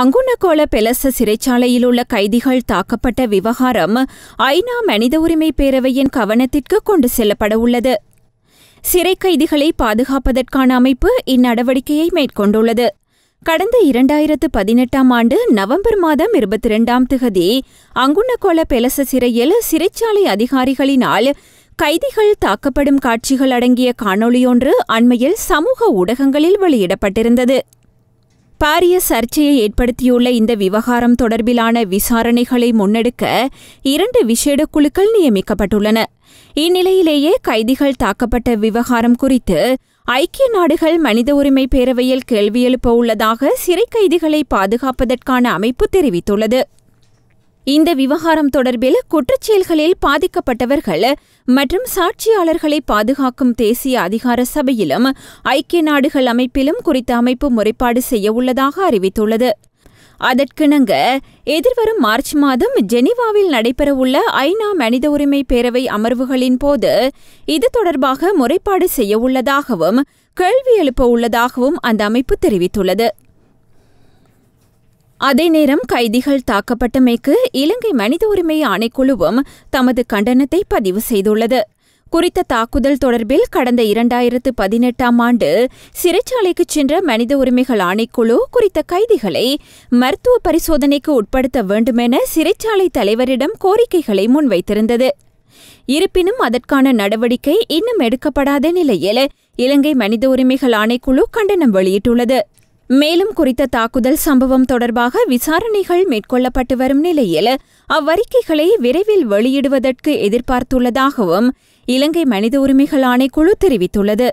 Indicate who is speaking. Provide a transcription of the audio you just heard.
Speaker 1: அங்குணகோள பெலச சிறைச்சாலையில் உள்ள கைதிகள் தாக்கப்பட்ட விவகாரம் ஐநா மனித உரிமை பேரவையின் கவனத்திற்கு கொண்டு செல்லப்பட உள்ளது சிறை கைதிகளை பாதுகாப்பதற்கான அமைப்பு இந்நடவடிக்கையை மேற்கொண்டுள்ளது கடந்த இரண்டாயிரத்து பதினெட்டாம் ஆண்டு நவம்பர் மாதம் இருபத்தி இரண்டாம் திகதி அங்குணகோள பெலச சிறையில் சிறைச்சாலை அதிகாரிகளினால் கைதிகள் தாக்கப்படும் காட்சிகள் அடங்கிய காணொளியொன்று அண்மையில் சமூக ஊடகங்களில் வெளியிடப்பட்டிருந்தது பாரிய சர்ச்சையை ஏற்படுத்தியுள்ள இந்த விவகாரம் தொடர்பிலான விசாரணைகளை முன்னெடுக்க இரண்டு விசேட குழுக்கள் நியமிக்கப்பட்டுள்ளன இந்நிலையிலேயே கைதிகள் தாக்கப்பட்ட விவகாரம் குறித்து ஐக்கிய நாடுகள் மனித உரிமை பேரவையில் கேள்வி எழுப்ப உள்ளதாக சிறை கைதிகளை பாதுகாப்பதற்கான அமைப்பு தெரிவித்துள்ளது இந்த விவகாரம் தொடர்பில் குற்றச்செயல்களில் பாதிக்கப்பட்டவர்கள் மற்றும் சாட்சியாளர்களை பாதுகாக்கும் தேசிய அதிகார சபையிலும் ஐக்கிய நாடுகள் அமைப்பிலும் குறித்த அமைப்பு முறைப்பாடு செய்யவுள்ளதாக அறிவித்துள்ளது அதற்கிணங்க எதிர்வரும் மார்ச் மாதம் ஜெனீவாவில் நடைபெறவுள்ள ஐநா மனித உரிமை பேரவை அமர்வுகளின் போது இது தொடர்பாக முறைப்பாடு செய்யவுள்ளதாகவும் கேள்வி எழுப்ப உள்ளதாகவும் அந்த அமைப்பு தெரிவித்துள்ளது அதே நேரம் கைதிகள் தாக்கப்பட்டமைக்கு இலங்கை மனித உரிமை ஆணைக்குழுவும் தமது கண்டனத்தை பதிவு செய்துள்ளது குறித்த தாக்குதல் தொடர்பில் கடந்த இரண்டாயிரத்து பதினெட்டாம் ஆண்டு சிறைச்சாலைக்கு சென்ற மனித உரிமைகள் ஆணைக்குழு குறித்த கைதிகளை மருத்துவ பரிசோதனைக்கு உட்படுத்த வேண்டுமென சிறைச்சாலை தலைவரிடம் கோரிக்கைகளை முன்வைத்திருந்தது இருப்பினும் அதற்கான நடவடிக்கை இன்னும் எடுக்கப்படாத நிலையில் இலங்கை மனித உரிமைகள் ஆணைக்குழு கண்டனம் வெளியிட்டுள்ளது மேலும் குறித்த தாக்குதல் சம்பவம் தொடர்பாக விசாரணைகள் மேற்கொள்ளப்பட்டு வரும் நிலையில் அவ்வறிக்கைகளை விரைவில் வெளியிடுவதற்கு எதிர்பார்த்துள்ளதாகவும் இலங்கை மனித உரிமைகள் ஆணைக்குழு தெரிவித்துள்ளது